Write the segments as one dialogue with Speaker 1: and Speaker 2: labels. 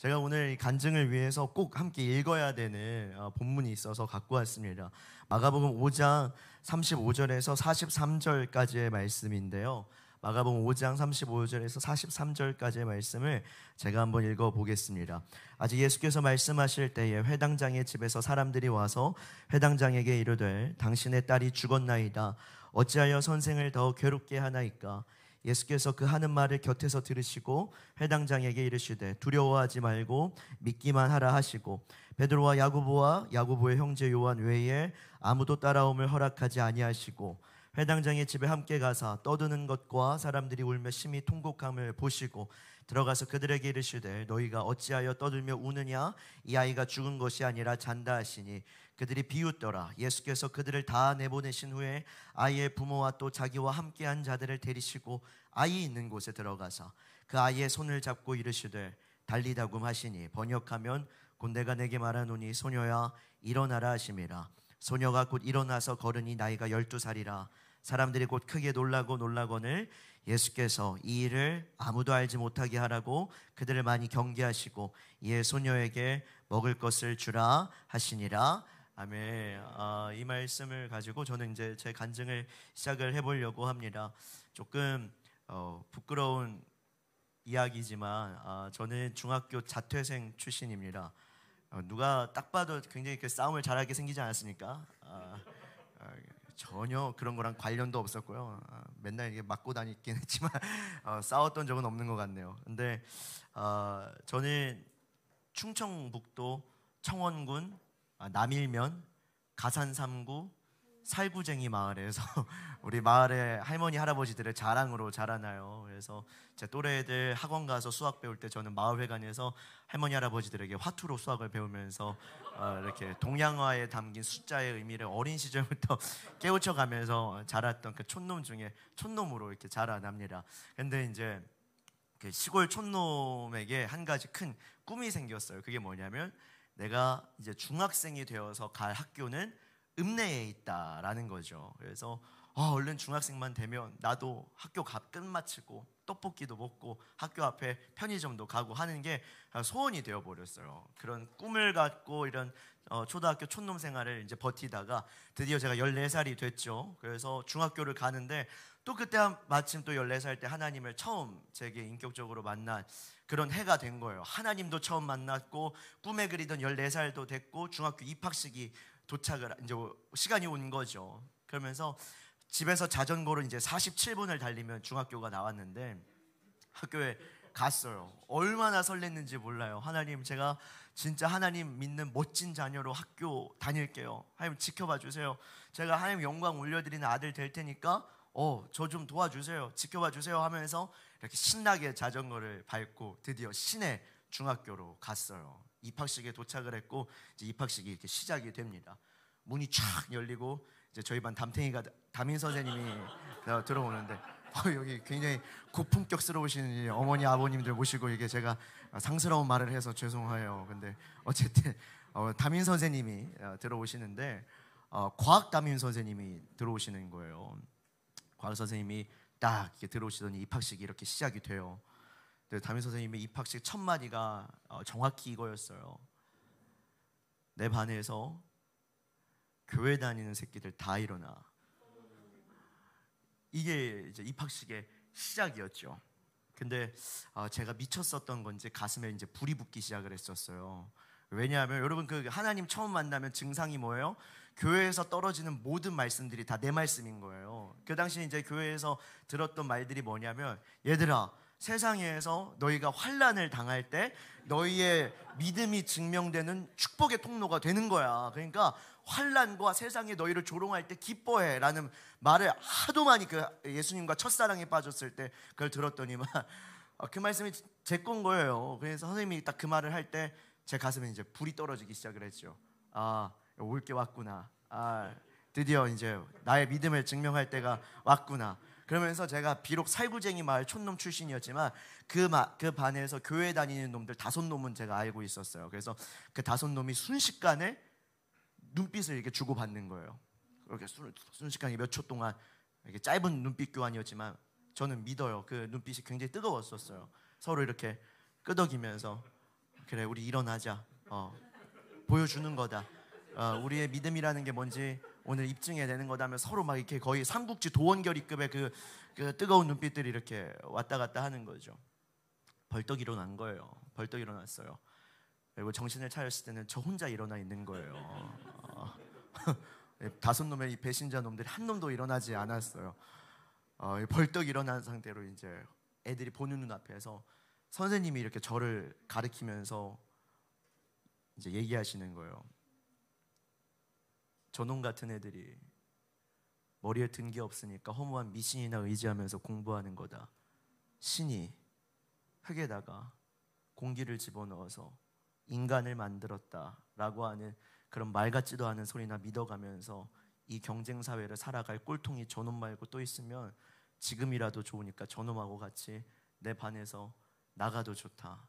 Speaker 1: 제가 오늘 이 간증을 위해서 꼭 함께 읽어야 되는 어, 본문이 있어서 갖고 왔습니다. 마가복음 5장 35절에서 43절까지의 말씀인데요. 마가복음 5장 35절에서 43절까지의 말씀을 제가 한번 읽어 보겠습니다. 아직 예수께서 말씀하실 때에 회당장의 집에서 사람들이 와서 회당장에게 이르되 당신의 딸이 죽었나이다 어찌하여 선생을 더 괴롭게 하나이까 예수께서 그 하는 말을 곁에서 들으시고 회당장에게 이르시되 두려워하지 말고 믿기만 하라 하시고 베드로와 야구보와야구보의 형제 요한 외에 아무도 따라옴을 허락하지 아니하시고 회당장의 집에 함께 가서 떠드는 것과 사람들이 울며 심히 통곡함을 보시고 들어가서 그들에게 이르시되 너희가 어찌하여 떠들며 우느냐 이 아이가 죽은 것이 아니라 잔다 하시니 그들이 비웃더라. 예수께서 그들을 다 내보내신 후에 아이의 부모와 또 자기와 함께한 자들을 데리시고 아이 있는 곳에 들어가서 그 아이의 손을 잡고 이르시되 달리다고 하시니 번역하면 군대가 내게 말하노니 소녀야 일어나라 하심이라 소녀가 곧 일어나서 걸으니 나이가 열두 살이라 사람들이 곧 크게 놀라고 놀라거늘 예수께서 이 일을 아무도 알지 못하게 하라고 그들을 많이 경계하시고 예 소녀에게 먹을 것을 주라 하시니라 아멘. 아, 이 말씀을 가지고 저는 이제 제 간증을 시작을 해보려고 합니다. 조금 어, 부끄러운 이야기지만 아, 저는 중학교 자퇴생 출신입니다. 어, 누가 딱 봐도 굉장히 그 싸움을 잘하게 생기지 않았습니까? 아, 아, 전혀 그런 거랑 관련도 없었고요. 아, 맨날 이게 맞고 다니긴 했지만 어, 싸웠던 적은 없는 것 같네요. 근데 아, 저는 충청북도 청원군 아, 남일면 가산 삼구 살구쟁이 마을에서 우리 마을의 할머니 할아버지들의 자랑으로 자라나요. 그래서 제 또래들 학원 가서 수학 배울 때 저는 마을회관에서 할머니 할아버지들에게 화투로 수학을 배우면서 어, 이렇게 동양화에 담긴 숫자의 의미를 어린 시절부터 깨우쳐가면서 자랐던 그 촌놈 중에 촌놈으로 이렇게 자라납니다. 근데 이제 그 시골 촌놈에게 한 가지 큰 꿈이 생겼어요. 그게 뭐냐면 내가 이제 중학생이 되어서 갈 학교는 읍내에 있다라는 거죠. 그래서 어, 얼른 중학생만 되면 나도 학교 가, 끝마치고 떡볶이도 먹고 학교 앞에 편의점도 가고 하는 게 소원이 되어 버렸어요. 그런 꿈을 갖고 이런 어, 초등학교 촌놈 생활을 이제 버티다가 드디어 제가 14살이 됐죠. 그래서 중학교를 가는데 또 그때 마침 또 14살 때 하나님을 처음 제게 인격적으로 만난 그런 해가 된 거예요. 하나님도 처음 만났고 꿈에 그리던 14살도 됐고 중학교 입학식이 도착을 이제 시간이 온 거죠. 그러면서 집에서 자전거로 이제 47분을 달리면 중학교가 나왔는데 학교에 갔어요. 얼마나 설렜는지 몰라요. 하나님 제가 진짜 하나님 믿는 멋진 자녀로 학교 다닐게요. 하나님 지켜봐 주세요. 제가 하나님 영광 올려드리는 아들 될 테니까 어, 저 좀 도와주세요. 지켜봐 주세요 하면서 이렇게 신나게 자전거를 밟고 드디어 시내 중학교로 갔어요. 입학식에 도착을 했고 이제 입학식이 이렇게 시작이 됩니다. 문이 촥 열리고 이제 저희 반 담탱이가 담임 선생님이 들어오는데 어, 여기 굉장히 고품격스러우신 어머니 아버님들 모시고 이게 제가 상스러운 말을 해서 죄송해요. 근데 어쨌든 어, 담임 선생님이 어, 들어오시는데 어, 과학 담임 선생님이 들어오시는 거예요. 과학 선생님이 딱 이렇게 들어오시더니 입학식이 이렇게 시작이 돼요. 담임 선생님이 입학식 첫 마디가 어, 정확히 이거였어요. 내 반에서 교회 다니는 새끼들 다 일어나. 이게 이제 입학식의 시작이었죠. 근데 아, 제가 미쳤었던 건지 가슴에 이제 불이 붙기 시작을 했었어요. 왜냐하면 여러분 그 하나님 처음 만나면 증상이 뭐예요? 교회에서 떨어지는 모든 말씀들이 다 내 말씀인 거예요. 그 당시 이제 교회에서 들었던 말들이 뭐냐면 얘들아 세상에서 너희가 환란을 당할 때 너희의 믿음이 증명되는 축복의 통로가 되는 거야. 그러니까 환란과 세상이 너희를 조롱할 때 기뻐해라는 말을 하도 많이 그 예수님과 첫사랑에 빠졌을 때 그걸 들었더니만 아, 그 말씀이 제 건 거예요. 그래서 선생님이 딱 그 말을 할 때 제 가슴에 이제 불이 떨어지기 시작을 했죠. 아 올게 왔구나. 아, 드디어 이제 나의 믿음을 증명할 때가 왔구나. 그러면서 제가 비록 살구쟁이 마을 촌놈 출신이었지만 그, 마, 그 반에서 교회 다니는 놈들 다섯 놈은 제가 알고 있었어요. 그래서 그 다섯 놈이 순식간에 눈빛을 이렇게 주고받는 거예요. 그렇게 순, 순식간에 몇 초 동안 이렇게 짧은 눈빛 교환이었지만 저는 믿어요. 그 눈빛이 굉장히 뜨거웠었어요. 서로 이렇게 끄덕이면서 그래 우리 일어나자. 어, 보여주는 거다. 어, 우리의 믿음이라는 게 뭔지 오늘 입증해야 되는 거다면 서로 막 이렇게 거의 삼국지 도원결의급의 그, 그 뜨거운 눈빛들이 이렇게 왔다 갔다 하는 거죠. 벌떡 일어난 거예요. 벌떡 일어났어요. 그리고 정신을 차렸을 때는 저 혼자 일어나 있는 거예요. 어. 예, 다섯 놈의 이 배신자 놈들이 한 놈도 일어나지 않았어요. 어, 벌떡 일어난 상태로 이제 애들이 보는 눈앞에서 선생님이 이렇게 저를 가르키면서 이제 얘기하시는 거예요. 전놈 같은 애들이 머리에 든 게 없으니까 허무한 미신이나 의지하면서 공부하는 거다. 신이 흙에다가 공기를 집어넣어서 인간을 만들었다라고 하는 그런 말 같지도 않은 소리나 믿어가면서 이 경쟁 사회를 살아갈 꼴통이 저놈 말고 또 있으면 지금이라도 좋으니까 저놈하고 같이 내 반에서 나가도 좋다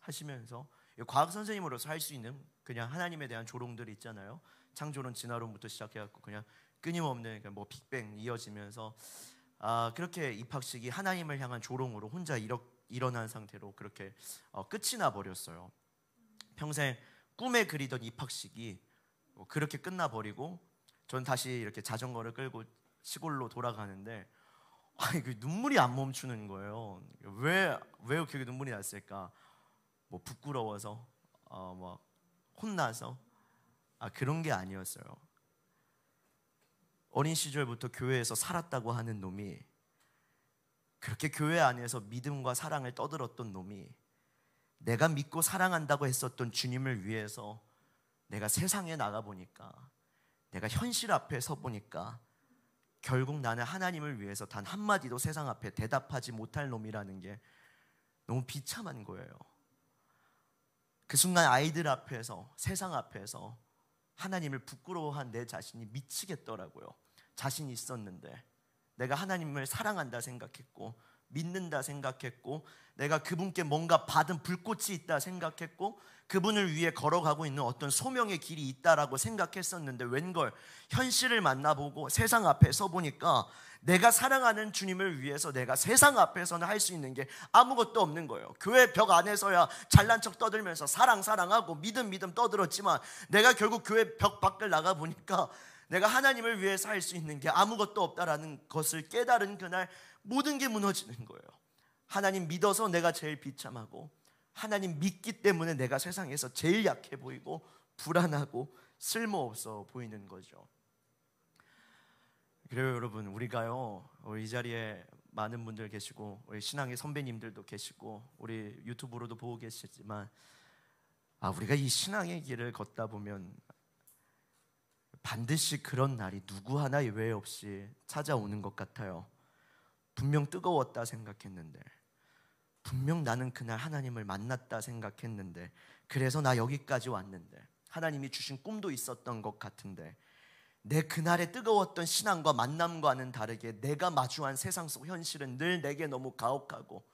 Speaker 1: 하시면서 과학 선생님으로서 할 수 있는 그냥 하나님에 대한 조롱들이 있잖아요. 창조는 진화론부터 시작해갖고 그냥 끊임없는 그러뭐 빅뱅 이어지면서 아 그렇게 입학식이 하나님을 향한 조롱으로 혼자 일어, 일어난 상태로 그렇게 어, 끝이 나 버렸어요. 평생 꿈에 그리던 입학식이 뭐 그렇게 끝나 버리고 전 다시 이렇게 자전거를 끌고 시골로 돌아가는데 아니 그 눈물이 안 멈추는 거예요. 왜왜 왜그게 눈물이 났을까? 뭐 부끄러워서 어뭐 혼나서 아, 그런 게 아니었어요. 어린 시절부터 교회에서 살았다고 하는 놈이 그렇게 교회 안에서 믿음과 사랑을 떠들었던 놈이 내가 믿고 사랑한다고 했었던 주님을 위해서 내가 세상에 나가 보니까 내가 현실 앞에 서 보니까 결국 나는 하나님을 위해서 단 한마디도 세상 앞에 대답하지 못할 놈이라는 게 너무 비참한 거예요. 그 순간 아이들 앞에서 세상 앞에서 하나님을 부끄러워한 내 자신이 미치겠더라고요. 자신 있었는데 내가 하나님을 사랑한다 생각했고 믿는다 생각했고 내가 그분께 뭔가 받은 불꽃이 있다 생각했고 그분을 위해 걸어가고 있는 어떤 소명의 길이 있다라고 생각했었는데 웬걸 현실을 만나보고 세상 앞에 서보니까 내가 사랑하는 주님을 위해서 내가 세상 앞에서는 할 수 있는 게 아무것도 없는 거예요. 교회 벽 안에서야 잘난 척 떠들면서 사랑 사랑하고 믿음 믿음 떠들었지만 내가 결국 교회 벽 밖을 나가 보니까 내가 하나님을 위해서 할 수 있는 게 아무것도 없다라는 것을 깨달은 그날 모든 게 무너지는 거예요. 하나님 믿어서 내가 제일 비참하고 하나님 믿기 때문에 내가 세상에서 제일 약해 보이고 불안하고 쓸모없어 보이는 거죠. 그래요 여러분 우리가요 우리 이 자리에 많은 분들 계시고 우리 신앙의 선배님들도 계시고 우리 유튜브로도 보고 계시지만 아 우리가 이 신앙의 길을 걷다 보면 반드시 그런 날이 누구 하나 예외 없이 찾아오는 것 같아요. 분명 뜨거웠다 생각했는데 분명 나는 그날 하나님을 만났다 생각했는데 그래서 나 여기까지 왔는데 하나님이 주신 꿈도 있었던 것 같은데 내 그날의 뜨거웠던 신앙과 만남과는 다르게 내가 마주한 세상 속 현실은 늘 내게 너무 가혹하고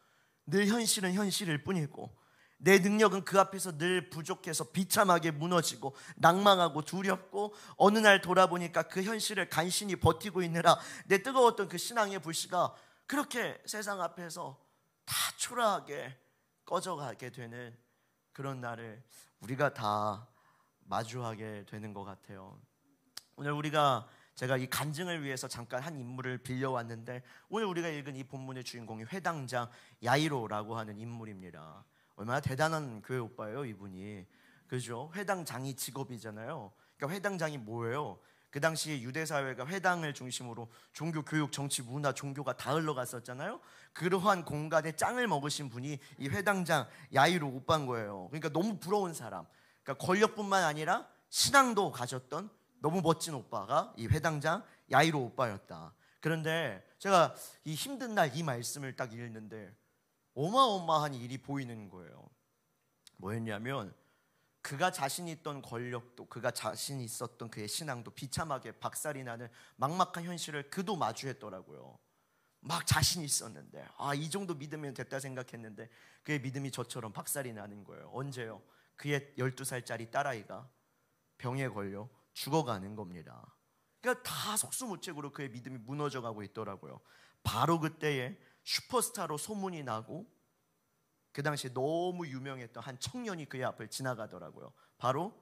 Speaker 1: 늘 현실은 현실일 뿐이고 내 능력은 그 앞에서 늘 부족해서 비참하게 무너지고 낭망하고 두렵고 어느 날 돌아보니까 그 현실을 간신히 버티고 있느라 내 뜨거웠던 그 신앙의 불씨가 그렇게 세상 앞에서 다 초라하게 꺼져가게 되는 그런 날을 우리가 다 마주하게 되는 것 같아요. 오늘 우리가 제가 이 간증을 위해서 잠깐 한 인물을 빌려왔는데 오늘 우리가 읽은 이 본문의 주인공이 회당장 야이로라고 하는 인물입니다. 얼마나 대단한 교회 오빠예요, 이분이. 그죠? 회당장이 직업이잖아요. 그러니까 회당장이 뭐예요? 그 당시에 유대 사회가 회당을 중심으로 종교 교육 정치 문화 종교가 다 흘러갔었잖아요. 그러한 공간에 짱을 먹으신 분이 이 회당장 야이로 오빠인 거예요. 그러니까 너무 부러운 사람. 그러니까 권력뿐만 아니라 신앙도 가졌던 너무 멋진 오빠가 이 회당장 야이로 오빠였다. 그런데 제가 이 힘든 날 이 말씀을 딱 읽는데 어마어마한 일이 보이는 거예요. 뭐였냐면 그가 자신 있던 권력도 그가 자신 있었던 그의 신앙도 비참하게 박살이 나는 막막한 현실을 그도 마주했더라고요. 막 자신 있었는데 아이 정도 믿으면 됐다 생각했는데 그의 믿음이 저처럼 박살이 나는 거예요. 언제요? 그의 12살짜리 딸아이가 병에 걸려 죽어가는 겁니다. 그러니까 다 속수무책으로 그의 믿음이 무너져 가고 있더라고요. 바로 그때에 슈퍼스타로 소문이 나고 그 당시 너무 유명했던 한 청년이 그의 앞을 지나가더라고요. 바로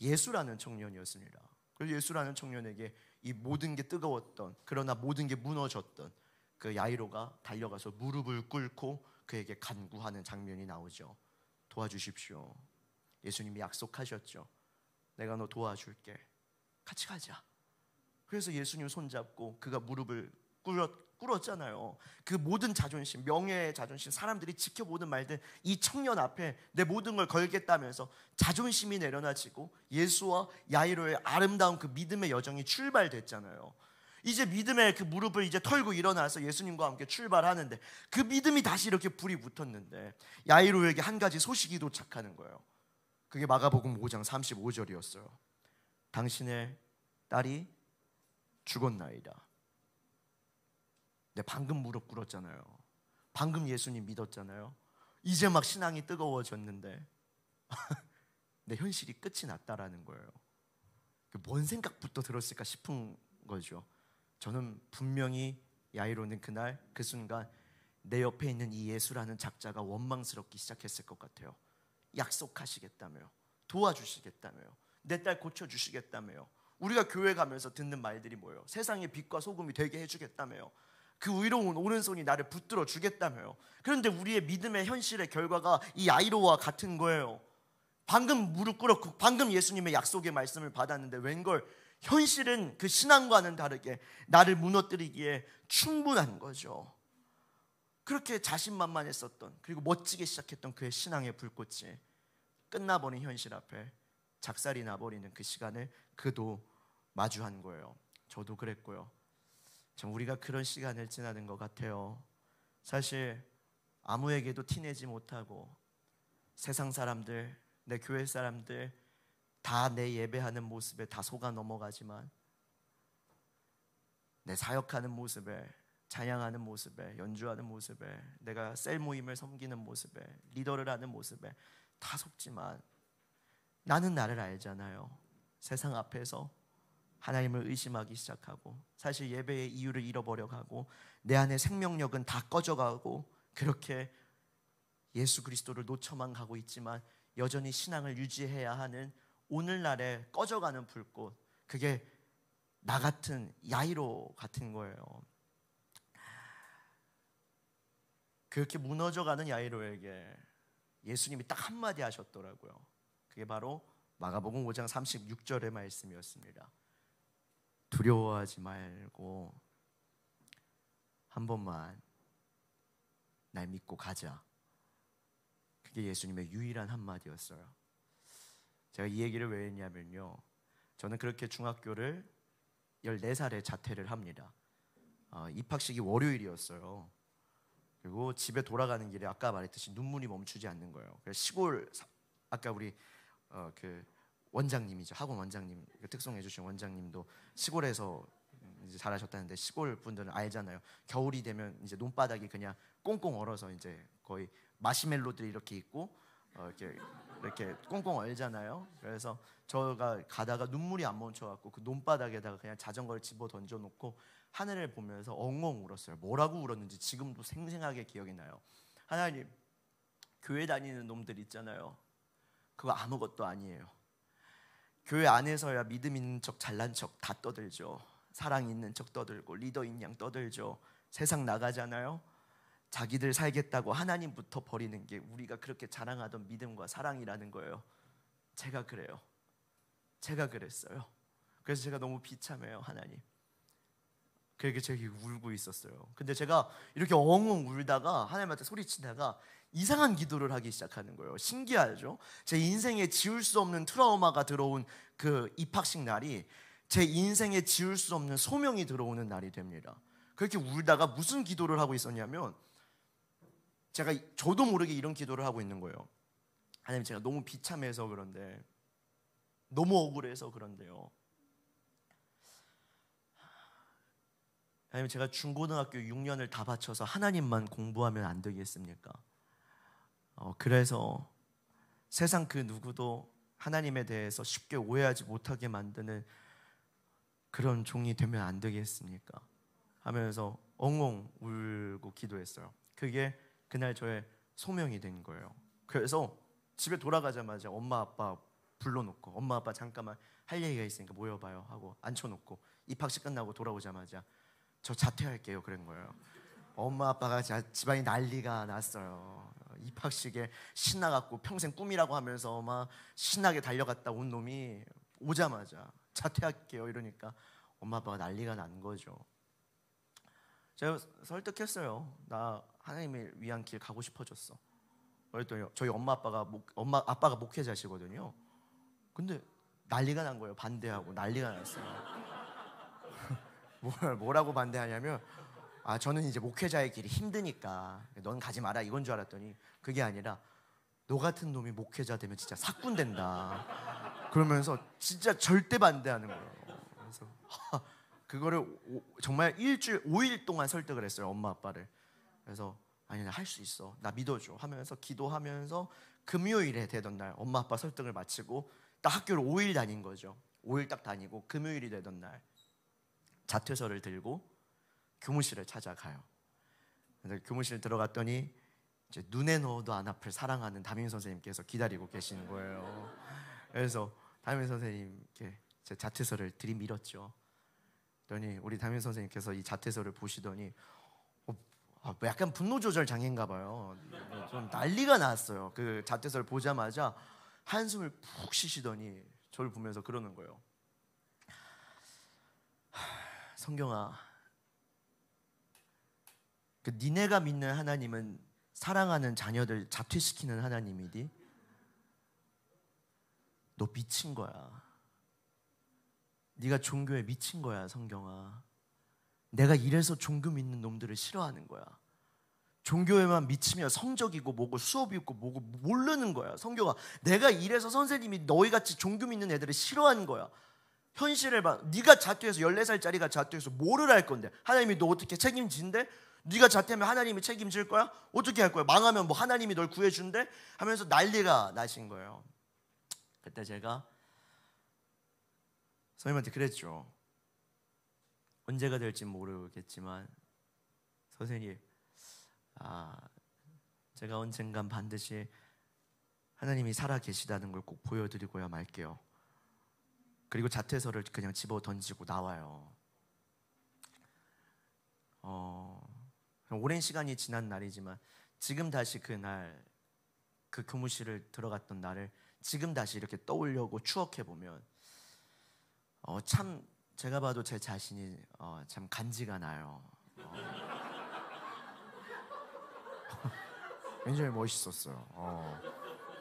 Speaker 1: 예수라는 청년이었습니다. 그래서 예수라는 청년에게 이 모든 게 뜨거웠던 그러나 모든 게 무너졌던 그 야이로가 달려가서 무릎을 꿇고 그에게 간구하는 장면이 나오죠. 도와주십시오. 예수님이 약속하셨죠. 내가 너 도와줄게. 같이 가자. 그래서 예수님 손잡고 그가 무릎을 꿇었 꿇었잖아요. 그 모든 자존심, 명예의 자존심, 사람들이 지켜보는 말들 이 청년 앞에 내 모든 걸 걸겠다면서 자존심이 내려놔지고 예수와 야이로의 아름다운 그 믿음의 여정이 출발됐잖아요. 이제 믿음의 그 무릎을 이제 털고 일어나서 예수님과 함께 출발하는데 그 믿음이 다시 이렇게 불이 붙었는데 야이로에게 한 가지 소식이 도착하는 거예요. 그게 마가복음 5장 35절이었어요. 당신의 딸이 죽었나이다. 근 네, 방금 무릎 꿇었잖아요. 방금 예수님 믿었잖아요. 이제 막 신앙이 뜨거워졌는데 내 현실이 끝이 났다라는 거예요. 뭔 생각부터 들었을까 싶은 거죠. 저는 분명히 야이로는 그날 그 순간 내 옆에 있는 이 예수라는 작자가 원망스럽기 시작했을 것 같아요. 약속하시겠다며, 도와주시겠다며, 내 딸 고쳐주시겠다며. 요 우리가 교회 가면서 듣는 말들이 뭐예요? 세상의 빛과 소금이 되게 해주겠다며요. 그 위로운 오른손이 나를 붙들어 주겠다며요. 그런데 우리의 믿음의 현실의 결과가 이 아이로와 같은 거예요. 방금 무릎 꿇었고 방금 예수님의 약속의 말씀을 받았는데 웬걸 현실은 그 신앙과는 다르게 나를 무너뜨리기에 충분한 거죠. 그렇게 자신만만했었던 그리고 멋지게 시작했던 그의 신앙의 불꽃이 끝나버린 현실 앞에 작살이 나버리는 그 시간을 그도 마주한 거예요. 저도 그랬고요. 참 우리가 그런 시간을 지나는 것 같아요. 사실 아무에게도 티내지 못하고 세상 사람들, 내 교회 사람들 다 내 예배하는 모습에 다 속아 넘어가지만 내 사역하는 모습에 찬양하는 모습에 연주하는 모습에 내가 셀 모임을 섬기는 모습에 리더를 하는 모습에 다 속지만 나는 나를 알잖아요. 세상 앞에서 하나님을 의심하기 시작하고 사실 예배의 이유를 잃어버려 가고 내안에 생명력은 다 꺼져 가고 그렇게 예수 그리스도를 놓쳐만 가고 있지만 여전히 신앙을 유지해야 하는 오늘날의 꺼져가는 불꽃 그게 나 같은 야이로 같은 거예요. 그렇게 무너져가는 야이로에게 예수님이 딱 한마디 하셨더라고요. 그게 바로 마가복음 5장 36절의 말씀이었습니다. 두려워하지 말고 한 번만 날 믿고 가자. 그게 예수님의 유일한 한마디였어요. 제가 이 얘기를 왜 했냐면요. 저는 그렇게 중학교를 14살에 자퇴를 합니다. 어, 입학식이 월요일이었어요. 그리고 집에 돌아가는 길에 아까 말했듯이 눈물이 멈추지 않는 거예요. 시골 아까 우리 어, 그 원장님이죠. 학원 원장님 그 특송해 주신 원장님도 시골에서 이제 잘하셨다는데 시골 분들은 알잖아요. 겨울이 되면 이제 논바닥이 그냥 꽁꽁 얼어서 이제 거의 마시멜로들이 이렇게 있고 어 이렇게 이렇게 꽁꽁 얼잖아요. 그래서 저가 가다가 눈물이 안 멈춰갖고 그 논바닥에다가 그냥 자전거를 집어 던져놓고 하늘을 보면서 엉엉 울었어요. 뭐라고 울었는지 지금도 생생하게 기억이 나요. 하나님 교회 다니는 놈들 있잖아요. 그거 아무것도 아니에요. 교회 안에서야 믿음 있는 척 잘난 척 다 떠들죠. 사랑 있는 척 떠들고 리더인 양 떠들죠. 세상 나가잖아요. 자기들 살겠다고 하나님부터 버리는 게 우리가 그렇게 자랑하던 믿음과 사랑이라는 거예요. 제가 그래요. 제가 그랬어요. 그래서 제가 너무 비참해요, 하나님. 그렇게 제가 울고 있었어요. 근데 제가 이렇게 엉엉 울다가 하나님한테 소리치다가 이상한 기도를 하기 시작하는 거예요. 신기하죠? 제 인생에 지울 수 없는 트라우마가 들어온 그 입학식 날이 제 인생에 지울 수 없는 소명이 들어오는 날이 됩니다. 그렇게 울다가 무슨 기도를 하고 있었냐면 제가 저도 모르게 이런 기도를 하고 있는 거예요. 하나님 제가 너무 비참해서 그런데 너무 억울해서 그런데요. 하나님 제가 중고등학교 6년을 다 바쳐서 하나님만 공부하면 안 되겠습니까? 어, 그래서 세상 그 누구도 하나님에 대해서 쉽게 오해하지 못하게 만드는 그런 종이 되면 안 되겠습니까? 하면서 엉엉 울고 기도했어요. 그게 그날 저의 소명이 된 거예요. 그래서 집에 돌아가자마자 엄마 아빠 불러놓고 엄마 아빠 잠깐만 할 얘기가 있으니까 모여봐요 하고 앉혀놓고 입학식 끝나고 돌아오자마자 저 자퇴할게요 그런 거예요. 엄마 아빠가 집안이 난리가 났어요. 입학식에 신나갖고 평생 꿈이라고 하면서 막 신나게 달려갔다 온 놈이 오자마자 자퇴할게요 이러니까 엄마 아빠가 난리가 난 거죠. 제가 설득했어요. 나 하나님을 위한 길 가고 싶어졌어. 그랬더니 저희 엄마 아빠가 목, 엄마 아빠가 목회자시거든요. 근데 난리가 난 거예요. 반대하고 난리가 났어요. 뭐라고 반대하냐면 아 저는 이제 목회자의 길이 힘드니까 넌 가지 마라 이건 줄 알았더니 그게 아니라 너 같은 놈이 목회자 되면 진짜 사꾼 된다. 그러면서 진짜 절대 반대하는 거예요. 그래서 하, 그거를 오, 정말 일주일 오일 동안 설득을 했어요 엄마 아빠를. 그래서 아니 나할수 있어 나 믿어줘 하면서 기도하면서 금요일에 되던 날 엄마 아빠 설득을 마치고 딱 학교를 오일 다닌 거죠. 오일딱 다니고 금요일이 되던 날 자퇴서를 들고 교무실을 찾아가요. 교무실 들어갔더니 이제 눈에 넣어도 안 아플 사랑하는 담임 선생님께서 기다리고 계시는 거예요. 그래서 담임 선생님께 제 자퇴서를 들이밀었죠. 그러니 우리 담임 선생님께서 이 자퇴서를 보시더니 어, 아, 뭐 약간 분노 조절 장애인가 봐요. 좀 난리가 났어요. 그 자퇴서를 보자마자 한숨을 푹 쉬시더니 저를 보면서 그러는 거예요. 성경아 그니네가 믿는 하나님은 사랑하는 자녀들 자퇴시키는 하나님이디. 너 미친 거야. 네가 종교에 미친 거야, 성경아. 내가 이래서 종교 믿는 놈들을 싫어하는 거야. 종교에만 미치며 성적이고 뭐고 수업이 있고 뭐고 모르는 거야. 성경아 내가 이래서 선생님이 너희 같이 종교 믿는 애들을 싫어하는 거야. 현실을 봐. 네가 자퇴해서 14살짜리가 자퇴해서 뭐를 할 건데? 하나님이 너 어떻게 책임진대? 네가 자태면 하나님이 책임질 거야? 어떻게 할 거야? 망하면 뭐 하나님이 널 구해준대? 하면서 난리가 나신 거예요. 그때 제가 선생님한테 그랬죠. 언제가 될지 모르겠지만 선생님, 아 제가 언젠간 반드시 하나님이 살아 계시다는 걸 꼭 보여드리고야 말게요. 그리고 자퇴서를 그냥 집어 던지고 나와요. 어, 오랜 시간이 지난 날이지만 지금 다시 그날 그 교무실을 그 들어갔던 날을 지금 다시 이렇게 떠올려고 추억해 보면 어, 참 제가 봐도 제 자신이 어, 참 간지가 나요. 어. 굉장히 멋있었어요. 어,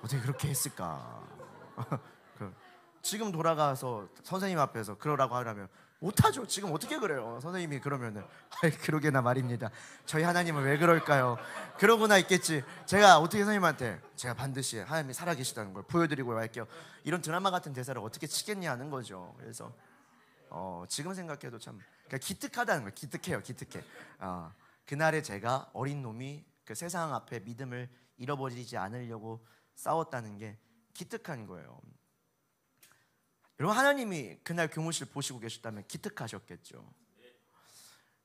Speaker 1: 떻게 그렇게 했을까? 그 지금 돌아가서 선생님 앞에서 그러라고 하라면 못하죠. 지금 어떻게 그래요? 선생님이 그러면은 아이 그러게나 말입니다. 저희 하나님은 왜 그럴까요? 그러고나 있겠지. 제가 어떻게 선생님한테 제가 반드시 하나님이 살아계시다는 걸 보여드리고 말게요. 이런 드라마 같은 대사를 어떻게 치겠냐는 거죠. 그래서 어, 지금 생각해도 참 그러니까 기특하다는 거예요. 기특해요. 기특해. 어, 그날에 제가 어린 놈이 그 세상 앞에 믿음을 잃어버리지 않으려고 싸웠다는 게 기특한 거예요. 여러분 하나님이 그날 교무실 보시고 계셨다면 기특하셨겠죠.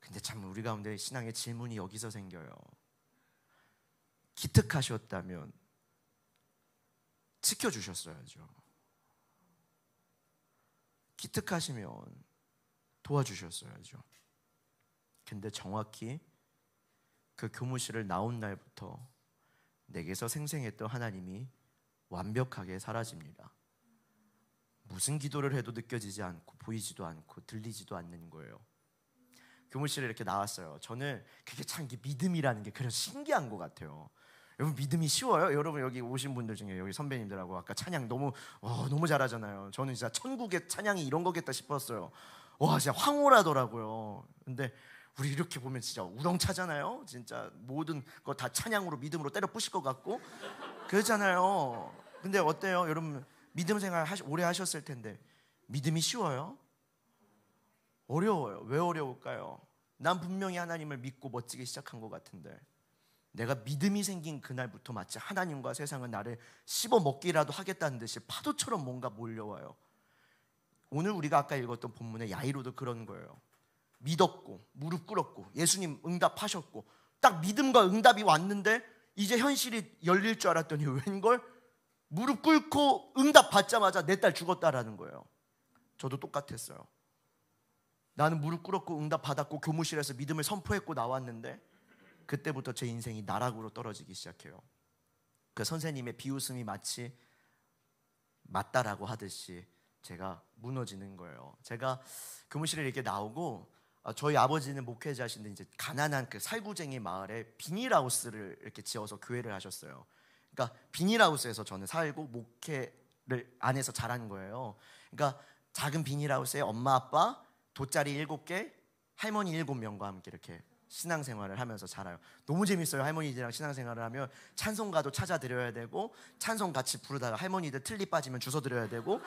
Speaker 1: 근데 참 우리 가운데 신앙의 질문이 여기서 생겨요. 기특하셨다면 지켜주셨어야죠. 기특하시면 도와주셨어야죠. 근데 정확히 그 교무실을 나온 날부터 내게서 생생했던 하나님이 완벽하게 사라집니다. 무슨 기도를 해도 느껴지지 않고 보이지도 않고 들리지도 않는 거예요. 교무실에 이렇게 나왔어요. 저는 그게 참 믿음이라는 게 그런 신기한 것 같아요. 여러분 믿음이 쉬워요? 여러분 여기 오신 분들 중에 여기 선배님들하고 아까 찬양 너무 어, 너무 잘하잖아요. 저는 진짜 천국의 찬양이 이런 거겠다 싶었어요. 와 진짜 황홀하더라고요. 근데 우리 이렇게 보면 진짜 우렁차잖아요. 진짜 모든 거 다 찬양으로 믿음으로 때려 부실 것 같고 그렇잖아요. 근데 어때요, 여러분? 믿음 생활 오래 하셨을 텐데 믿음이 쉬워요? 어려워요. 왜 어려울까요? 난 분명히 하나님을 믿고 멋지게 시작한 것 같은데 내가 믿음이 생긴 그날부터 마치 하나님과 세상은 나를 씹어 먹기라도 하겠다는 듯이 파도처럼 뭔가 몰려와요. 오늘 우리가 아까 읽었던 본문의 야이로도 그런 거예요. 믿었고 무릎 꿇었고 예수님 응답하셨고 딱 믿음과 응답이 왔는데 이제 현실이 열릴 줄 알았더니 웬걸 무릎 꿇고 응답 받자마자 내 딸 죽었다라는 거예요. 저도 똑같았어요. 나는 무릎 꿇었고 응답 받았고 교무실에서 믿음을 선포했고 나왔는데 그때부터 제 인생이 나락으로 떨어지기 시작해요. 그 선생님의 비웃음이 마치 맞다라고 하듯이 제가 무너지는 거예요. 제가 교무실에 이렇게 나오고 아, 저희 아버지는 목회자신데 이제 가난한 그 살구쟁이 마을에 비닐하우스를 이렇게 지어서 교회를 하셨어요. 그러니까 비닐하우스에서 저는 살고 목회를 안에서 자란 거예요. 그러니까 작은 비닐하우스에 엄마 아빠 돗자리 일곱 개 할머니 일곱 명과 함께 이렇게 신앙생활을 하면서 자라요. 너무 재밌어요. 할머니들이랑 신앙생활을 하면 찬송가도 찾아드려야 되고 찬송 같이 부르다가 할머니들 틀리 빠지면 주워드려야 되고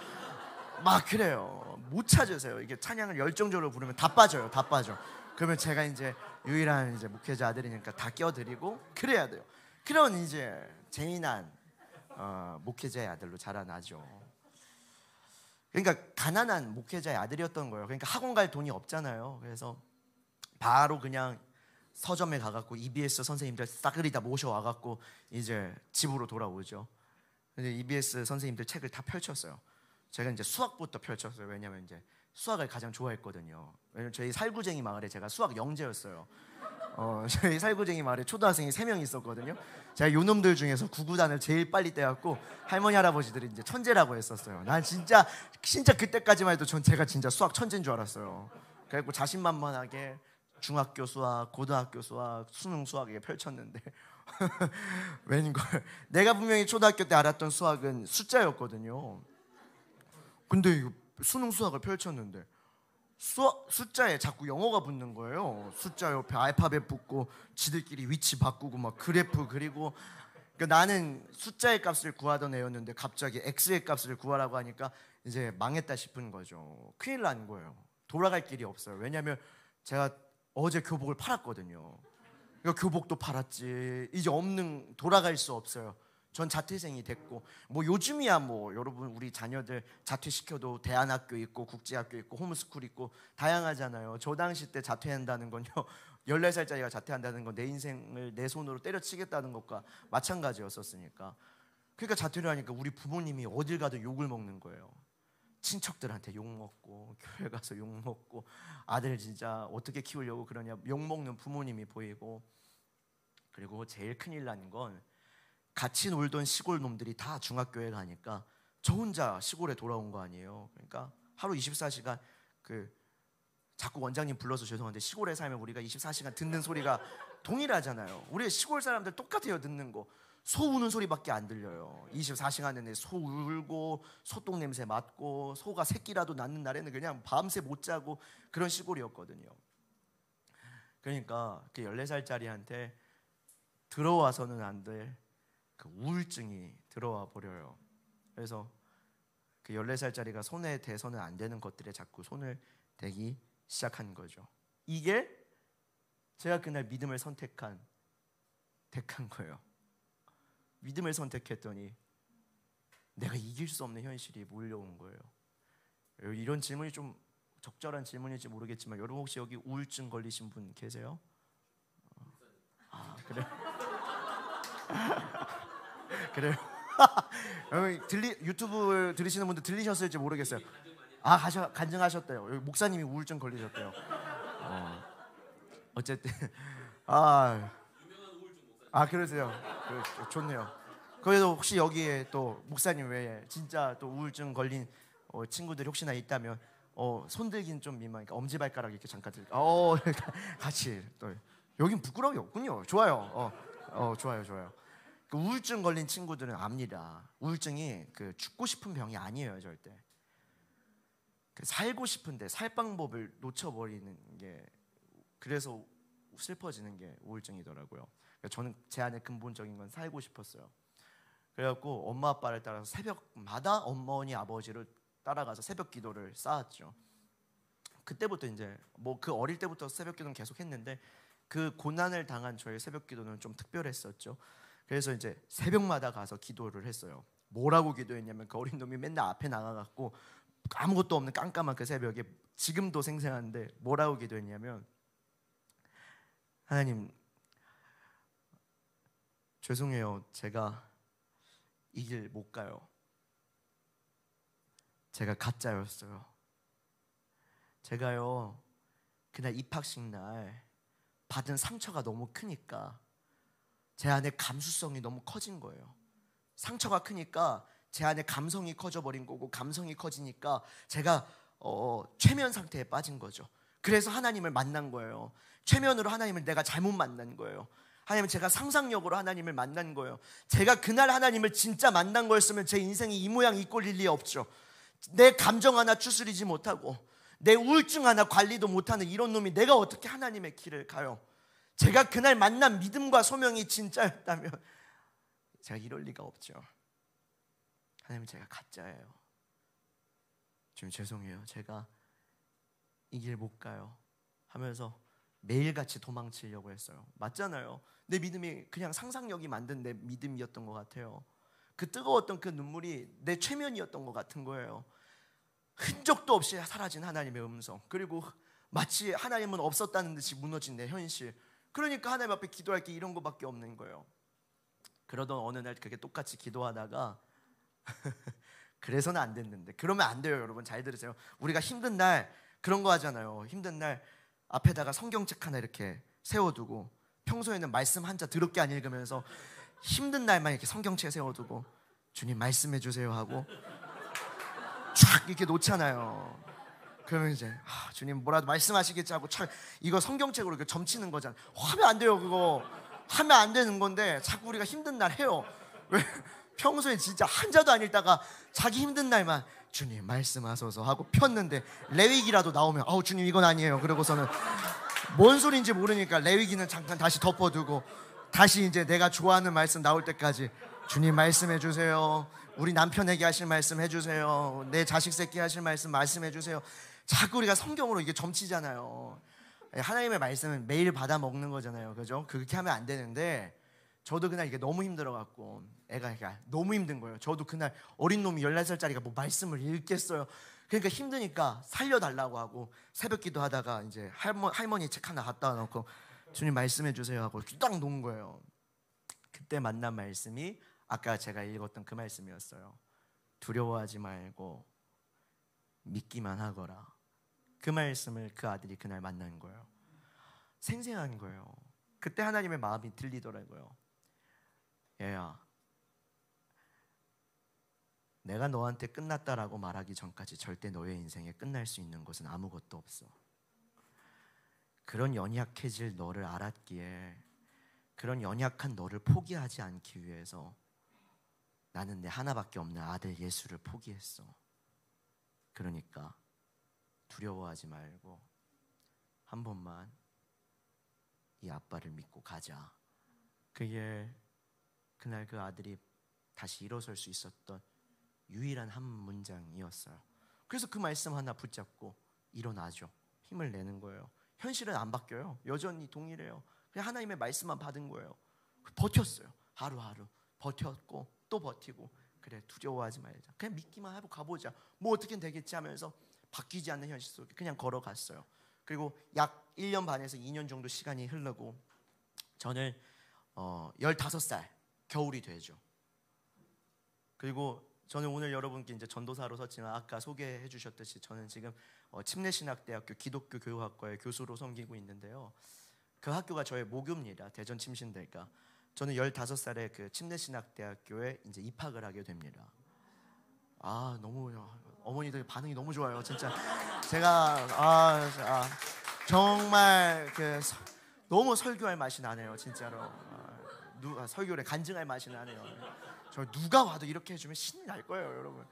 Speaker 1: 막 그래요. 못 찾으세요. 이게 찬양을 열정적으로 부르면 다 빠져요. 다 빠져. 그러면 제가 이제 유일한 이제 목회자 아들이니까 다 껴드리고 그래야 돼요. 그런 이제 재미난 어, 목회자의 아들로 자라나죠. 그러니까 가난한 목회자의 아들이었던 거예요. 그러니까 학원 갈 돈이 없잖아요. 그래서 바로 그냥 서점에 가갖고 EBS 선생님들 싸그리 다 모셔와갖고 이제 집으로 돌아오죠. 근데 EBS 선생님들 책을 다 펼쳤어요. 제가 이제 수학부터 펼쳤어요. 왜냐면 이제 수학을 가장 좋아했거든요. 왜냐면 저희 살구쟁이 마을에 제가 수학 영재였어요. 어, 저희 살구쟁이 마을에 초등학생이 세 명 있었거든요. 제가 요놈들 중에서 구구단을 제일 빨리 떼갖고 할머니 할아버지들이 이제 천재라고 했었어요. 난 진짜 진짜 그때까지만 해도 전 제가 진짜 수학 천재인 줄 알았어요. 그래갖고 자신만만하게 중학교 수학, 고등학교 수학, 수능 수학에 펼쳤는데 웬걸 내가 분명히 초등학교 때 알았던 수학은 숫자였거든요. 근데 이거 수능 수학을 펼쳤는데 수, 숫자에 자꾸 영어가 붙는 거예요. 숫자 옆에 알파벳 붙고 지들끼리 위치 바꾸고 막 그래프 그리고 그러니까 나는 숫자의 값을 구하던 애였는데 갑자기 x의 값을 구하라고 하니까 이제 망했다 싶은 거죠. 큰일 난 거예요. 돌아갈 길이 없어요. 왜냐하면 제가 어제 교복을 팔았거든요. 그러니까 교복도 팔았지. 이제 없는 돌아갈 수 없어요. 전 자퇴생이 됐고 뭐 요즘이야 뭐 여러분 우리 자녀들 자퇴시켜도 대안학교 있고 국제학교 있고 홈스쿨 있고 다양하잖아요. 저 당시 때 자퇴한다는 건요. 14살짜리가 자퇴한다는 건 내 인생을 내 손으로 때려치겠다는 것과 마찬가지였었으니까. 그러니까 자퇴를 하니까 우리 부모님이 어딜 가도 욕을 먹는 거예요. 친척들한테 욕 먹고 교회 가서 욕 먹고 아들 진짜 어떻게 키우려고 그러냐 욕 먹는 부모님이 보이고 그리고 제일 큰일 난건 같이 놀던 시골 놈들이 다 중학교에 가니까 저 혼자 시골에 돌아온 거 아니에요. 그러니까 하루 24시간 그 자꾸 원장님 불러서 죄송한데 시골에 살면 우리가 24시간 듣는 소리가 동일하잖아요. 우리 시골 사람들 똑같아요 듣는 거. 소 우는 소리밖에 안 들려요. 24시간 내내 소 울고 소똥 냄새 맡고 소가 새끼라도 낳는 날에는 그냥 밤새 못 자고 그런 시골이었거든요. 그러니까 그 14살짜리한테 들어와서는 안될 그 우울증이 들어와 버려요. 그래서 그 14살짜리가 손에 대서는 안 되는 것들에 자꾸 손을 대기 시작한 거죠. 이게 제가 그날 믿음을 선택한 택한 거예요. 믿음을 선택했더니 내가 이길 수 없는 현실이 몰려온 거예요. 이런 질문이 좀 적절한 질문일지 모르겠지만 여러분 혹시 여기 우울증 걸리신 분 계세요? 그래요. 들리 유튜브 들으시는 분들 들리셨을지 모르겠어요. 아 하셔, 간증하셨대요. 목사님이 우울증 걸리셨대요. 어. 어쨌든 아. 아 그러세요. 그, 좋네요. 그래서 혹시 여기에 또 목사님 외에 진짜 또 우울증 걸린 어, 친구들 혹시나 있다면 어, 손들긴 좀 민망하니까 그러니까 엄지 발가락 이렇게 잠깐 들. 어 같이 또 여긴 부끄러움이 없군요. 좋아요. 어, 어 좋아요 좋아요. 그 우울증 걸린 친구들은 압니다. 우울증이 그 죽고 싶은 병이 아니에요, 절대. 그 살고 싶은데 살 방법을 놓쳐버리는 게 그래서 슬퍼지는 게 우울증이더라고요. 그러니까 저는 제 안에 근본적인 건 살고 싶었어요. 그래갖고 엄마 아빠를 따라서 새벽마다 어머니 아버지를 따라가서 새벽 기도를 쌓았죠. 그때부터 이제 뭐 그 어릴 때부터 새벽 기도는 계속 했는데 그 고난을 당한 저의 새벽 기도는 좀 특별했었죠. 그래서 이제 새벽마다 가서 기도를 했어요. 뭐라고 기도했냐면 그 어린 놈이 맨날 앞에 나가갖고 아무것도 없는 깜깜한 그 새벽에 지금도 생생한데 뭐라고 기도했냐면 하나님 죄송해요 제가 이 길 못 가요 제가 가짜였어요 제가요 그날 입학식 날 받은 상처가 너무 크니까 제 안에 감수성이 너무 커진 거예요. 상처가 크니까 제 안에 감성이 커져버린 거고 감성이 커지니까 제가 어, 최면 상태에 빠진 거죠. 그래서 하나님을 만난 거예요. 최면으로 하나님을 내가 잘못 만난 거예요. 하나님 제가 상상력으로 하나님을 만난 거예요. 제가 그날 하나님을 진짜 만난 거였으면 제 인생이 이 모양 이 꼴일 리 없죠. 내 감정 하나 추스리지 못하고 내 우울증 하나 관리도 못하는 이런 놈이 내가 어떻게 하나님의 길을 가요? 제가 그날 만난 믿음과 소명이 진짜였다면 제가 이럴 리가 없죠. 하나님 제가 가짜예요. 지금 죄송해요. 제가 이길 못 가요. 하면서 매일같이 도망치려고 했어요. 맞잖아요. 내 믿음이 그냥 상상력이 만든 내 믿음이었던 것 같아요. 그 뜨거웠던 그 눈물이 내 최면이었던 것 같은 거예요. 흔적도 없이 사라진 하나님의 음성 그리고 마치 하나님은 없었다는 듯이 무너진 내 현실 그러니까 하나님 앞에 기도할 게 이런 것밖에 없는 거예요. 그러던 어느 날 그렇게 똑같이 기도하다가 그래서는 안 됐는데 그러면 안 돼요, 여러분. 잘 들으세요. 우리가 힘든 날 그런 거 하잖아요. 힘든 날 앞에다가 성경책 하나 이렇게 세워두고 평소에는 말씀 한자 더럽게 안 읽으면서 힘든 날만 이렇게 성경책 세워두고 주님 말씀해 주세요 하고 촥 이렇게 놓잖아요. 그러면 이제 아, 주님 뭐라도 말씀하시겠지 하고 참 이거 성경책으로 이렇게 점치는 거잖아. 하면 안 돼요 그거. 하면 안 되는 건데 자꾸 우리가 힘든 날 해요. 왜 평소에 진짜 한자도 안 읽다가 자기 힘든 날만 주님 말씀하소서 하고 폈는데 레위기라도 나오면 아우 주님 이건 아니에요. 그러고서는 뭔 소리인지 모르니까 레위기는 잠깐 다시 덮어두고 다시 이제 내가 좋아하는 말씀 나올 때까지 주님 말씀해 주세요. 우리 남편에게 하실 말씀 해주세요. 내 자식 새끼 하실 말씀 말씀해주세요. 자꾸 우리가 성경으로 이게 점치잖아요. 예, 하나님의 말씀은 매일 받아 먹는 거잖아요. 그죠? 그렇게 하면 안 되는데 저도 그날 이게 너무 힘들어갖고 애가 너무 힘든 거예요. 저도 그날 어린 놈이 열4살짜리가뭐 말씀을 읽겠어요. 그러니까 힘드니까 살려달라고 하고 새벽 기도하다가 이제 할머, 할머니 책 하나 갖다 놓고 주님 말씀해 주세요 하고 딱 놓은 거예요. 그때 만난 말씀이 아까 제가 읽었던 그 말씀이었어요. 두려워하지 말고 믿기만 하거라. 그 말씀을 그 아들이 그날 만난 거예요. 생생한 거예요. 그때 하나님의 마음이 들리더라고요. 얘야, 내가 너한테 끝났다라고 말하기 전까지 절대 너의 인생에 끝날 수 있는 것은 아무것도 없어. 그런 연약해질 너를 알았기에 그런 연약한 너를 포기하지 않기 위해서 나는 내 하나밖에 없는 아들 예수를 포기했어. 그러니까 두려워하지 말고 한 번만 이 아빠를 믿고 가자. 그게 그날 그 아들이 다시 일어설 수 있었던 유일한 한 문장이었어요. 그래서 그 말씀 하나 붙잡고 일어나죠. 힘을 내는 거예요. 현실은 안 바뀌어요. 여전히 동일해요. 그냥 하나님의 말씀만 받은 거예요. 버텼어요. 하루하루 버텼고 또 버티고 그래 두려워하지 말자. 그냥 믿기만 하고 가보자. 뭐 어떻게든 되겠지 하면서 바뀌지 않는 현실 속에 그냥 걸어갔어요. 그리고 약 1년 반에서 2년 정도 시간이 흘르고 저는 어, 15살 겨울이 되죠. 그리고 저는 오늘 여러분께 이제 전도사로 섰지만 아까 소개해 주셨듯이 저는 지금 어, 침례신학대학교 기독교 교육학과의 교수로 섬기고 있는데요. 그 학교가 저의 모교입니다. 대전 침신대가. 저는 15살에 그 침례신학대학교에 이제 입학을 하게 됩니다. 아, 너무 어머니들 반응이 너무 좋아요. 진짜 제가 아, 아 정말 그 서, 너무 설교할 맛이 나네요. 진짜로. 아, 누가 아, 설교를 간증할 맛이 나네요. 저 누가 와도 이렇게 해 주면 신이 날 거예요, 여러분.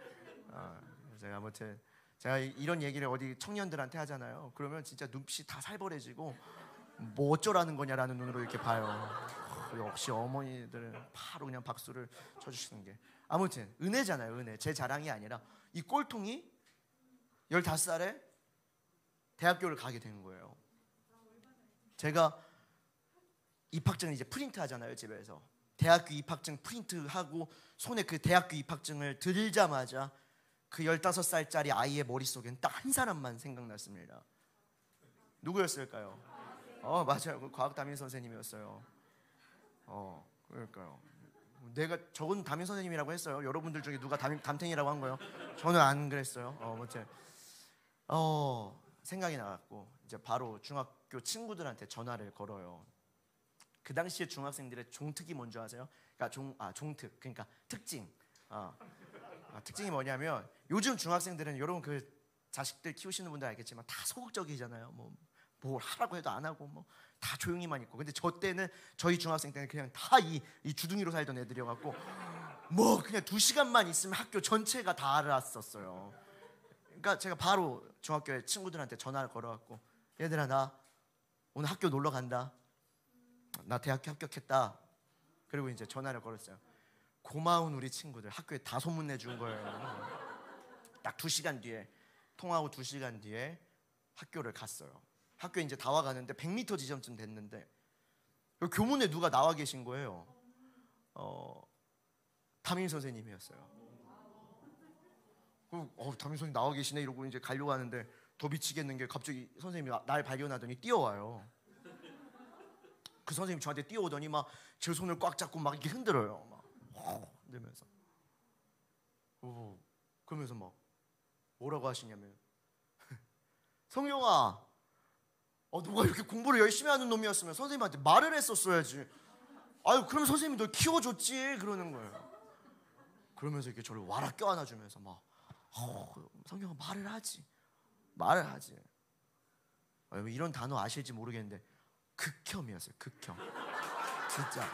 Speaker 1: 아, 제가 아무튼 제가 이런 얘기를 어디 청년들한테 하잖아요. 그러면 진짜 눈빛이 다 살벌해지고 뭐 어쩌라는 거냐라는 눈으로 이렇게 봐요. 어, 역시 어머니들은 바로 그냥 박수를 쳐주시는 게 아무튼 은혜잖아요 은혜 제 자랑이 아니라 이 꼴통이 15살에 대학교를 가게 된 거예요 제가 입학증 이제 프린트 하잖아요 집에서 대학교 입학증 프린트하고 손에 그 대학교 입학증을 들자마자 그 15살짜리 아이의 머릿속엔 딱한 사람만 생각났습니다 누구였을까요? 어 맞아요 그 과학 담임 선생님이었어요 어, 그러니까요. 내가 저분 담임 선생님이라고 했어요. 여러분들 중에 누가 담임 담탱이라고 한 거예요? 저는 안 그랬어요. 어, 뭐지? 어, 생각이 나갖고 이제 바로 중학교 친구들한테 전화를 걸어요. 그 당시에 중학생들의 종특이 뭔지 아세요? 그러니까 종, 아, 종특. 그러니까 특징. 어. 아, 특징이 뭐냐면 요즘 중학생들은 여러분 그 자식들 키우시는 분들 알겠지만 다 소극적이잖아요. 뭐 뭘 하라고 해도 안 하고 뭐다 조용히만 있고 근데 저 때는 저희 중학생 때는 그냥 다 이 이 주둥이로 살던 애들이어갖고 뭐 그냥 두 시간만 있으면 학교 전체가 다 알았었어요. 그러니까 제가 바로 중학교에 친구들한테 전화를 걸어갖고 얘들아 나 오늘 학교 놀러 간다. 나 대학교 합격했다. 그리고 이제 전화를 걸었어요. 고마운 우리 친구들 학교에 다 소문 내준 거예요. 딱 두 시간 뒤에 통화하고 두 시간 뒤에 학교를 갔어요. 학교에 이제 다 와가는데 100m 지점쯤 됐는데 교문에 누가 나와 계신 거예요. 어, 담임 선생님이었어요. 그, 어, 담임 선생님 나와 계시네 이러고 이제 가려고 하는데 더 미치겠는 게 갑자기 선생님이 날 발견하더니 뛰어와요. 그 선생님이 저한테 뛰어오더니 막 제 손을 꽉 잡고 막 이렇게 흔들어요. 막 흔들면서. 오, 그러면서 막 뭐라고 하시냐면 성경아 어, 너가 이렇게 공부를 열심히 하는 놈이었으면 선생님한테 말을 했었어야지. 아유, 그럼 선생님이 널 키워줬지. 그러는 거예요. 그러면서 이렇게 저를 와라 껴안아주면서 막, 어, 성경아 말을 하지. 말을 하지. 어, 뭐 이런 단어 아실지 모르겠는데, 극혐이었어요, 극혐. 진짜.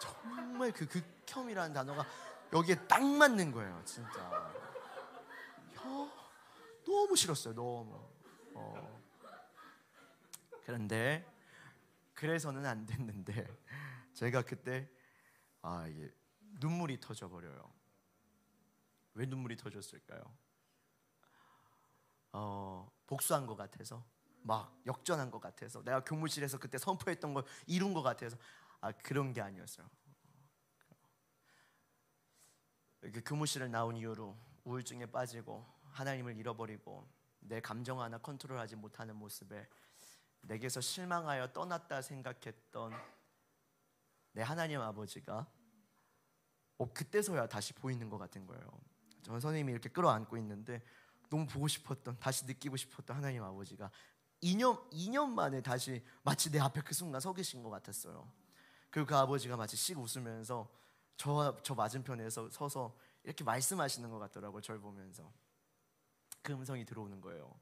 Speaker 1: 정말 그 극혐이라는 단어가 여기에 딱 맞는 거예요, 진짜. 야, 너무 싫었어요, 너무. 어. 그런데 그래서는 안 됐는데 제가 그때 아 이게 눈물이 터져 버려요. 왜 눈물이 터졌을까요? 어, 복수한 것 같아서 막 역전한 것 같아서 내가 교무실에서 그때 선포했던 걸 이룬 것 같아서 아 그런 게 아니었어요. 이렇게 교무실을 나온 이후로 우울증에 빠지고 하나님을 잃어버리고 내 감정 하나 컨트롤하지 못하는 모습에 내게서 실망하여 떠났다 생각했던 내 하나님 아버지가 어, 그때서야 다시 보이는 것 같은 거예요. 전 선생님이 이렇게 끌어안고 있는데 너무 보고 싶었던 다시 느끼고 싶었던 하나님 아버지가 2년 2년 만에 다시 마치 내 앞에 그 순간 서 계신 것 같았어요. 그리고 그 아버지가 마치 씩 웃으면서 저, 저 맞은편에서 서서 이렇게 말씀하시는 것 같더라고요. 절 보면서 그 음성이 들어오는 거예요.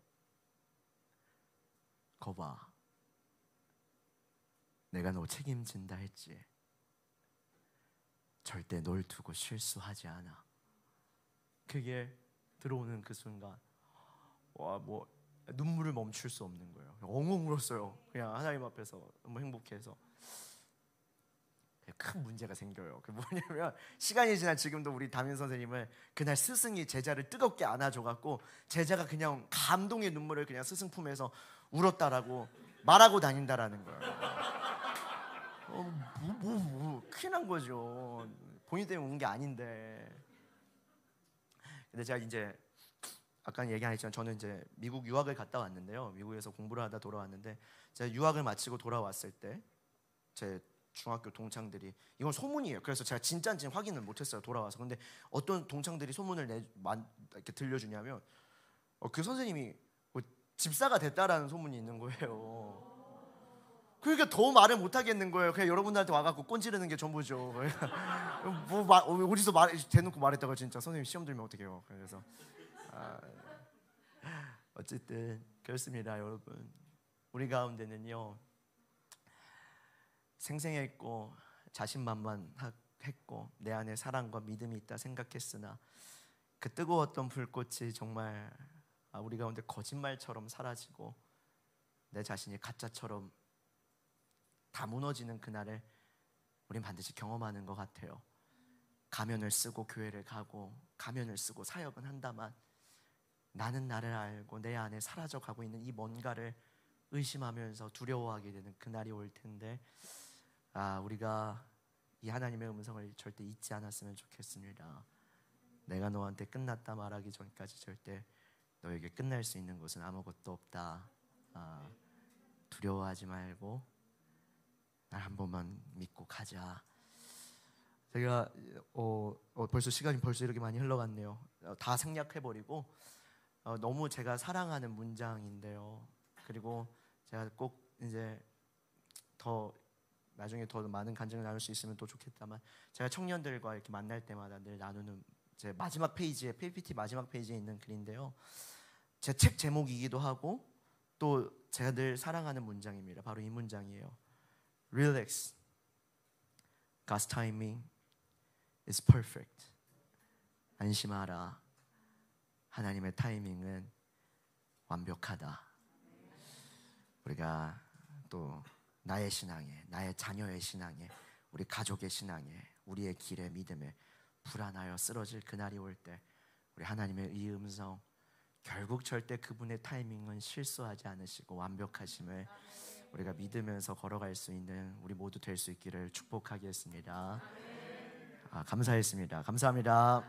Speaker 1: 거봐 내가 너 책임진다 했지. 절대 널 두고 실수하지 않아. 그게 들어오는 그 순간 와뭐 눈물을 멈출 수 없는 거예요. 엉엉 울었어요. 그냥 하나님 앞에서 너무 행복해서 큰 문제가 생겨요. 그 뭐냐면 시간이 지난 지금도 우리 담임 선생님은 그날 스승이 제자를 뜨겁게 안아줘 갖고 제자가 그냥 감동의 눈물을 그냥 스승 품에서 울었다라고 말하고 다닌다라는 거예요. 어, 뭐, 뭐, 뭐, 큰일 난 거죠. 본인 때문에 우게 아닌데. 근데 제가 이제 아까 얘기한 했지만 저는 이제 미국 유학을 갔다 왔는데요. 미국에서 공부를 하다 돌아왔는데 제가 유학을 마치고 돌아왔을 때 제 중학교 동창들이 이건 소문이에요. 그래서 제가 진짜인지 확인을 못했어요. 돌아와서 근데 어떤 동창들이 소문을 내, 만, 이렇게 들려주냐면 어, 그 선생님이 뭐 집사가 됐다라는 소문이 있는 거예요. 그러니까 더 말을 못 하겠는 거예요. 그냥 여러분들한테 와갖고 꼰지르는 게 전부죠. 뭐 말, 어, 어디서 말 대놓고 말했다가 진짜 선생님 시험 들면 어떡해요. 그래서 아, 어쨌든 그렇습니다, 여러분. 우리 가운데는요 생생했고 자신만만했고 내 안에 사랑과 믿음이 있다 생각했으나 그 뜨거웠던 불꽃이 정말 아, 우리 가운데 거짓말처럼 사라지고 내 자신이 가짜처럼 다 무너지는 그날을 우린 반드시 경험하는 것 같아요. 가면을 쓰고 교회를 가고 가면을 쓰고 사역은 한다만 나는 나를 알고 내 안에 사라져 가고 있는 이 뭔가를 의심하면서 두려워하게 되는 그날이 올 텐데 아 우리가 이 하나님의 음성을 절대 잊지 않았으면 좋겠습니다. 내가 너한테 끝났다 말하기 전까지 절대 너에게 끝날 수 있는 것은 아무것도 없다. 아, 두려워하지 말고 날한 번만 믿고 가자. 제가 어, 어, 벌써 시간이 벌써 이렇게 많이 흘러갔네요. 어, 다 생략해 버리고 어, 너무 제가 사랑하는 문장인데요. 그리고 제가 꼭 이제 더 나중에 더 많은 간증을 나눌 수 있으면 또 좋겠다만 제가 청년들과 이렇게 만날 때마다 늘 나누는 제 마지막 페이지에 PPT 마지막 페이지에 있는 글인데요. 제 책 제목이기도 하고 또 제가 늘 사랑하는 문장입니다. 바로 이 문장이에요. relax. God's timing is perfect. 안심하라. 하나님의 타이밍은 완벽하다. 우리가 또 나의 신앙에, 나의 자녀의 신앙에, 우리 가족의 신앙에, 우리의 길에 믿음에 불안하여 쓰러질 그날이 올 때 우리 하나님의 이 음성 결국 절대 그분의 타이밍은 실수하지 않으시고 완벽하심을 우리가 믿으면서 걸어갈 수 있는 우리 모두 될 수 있기를 축복하겠습니다. 아, 감사했습니다. 감사합니다.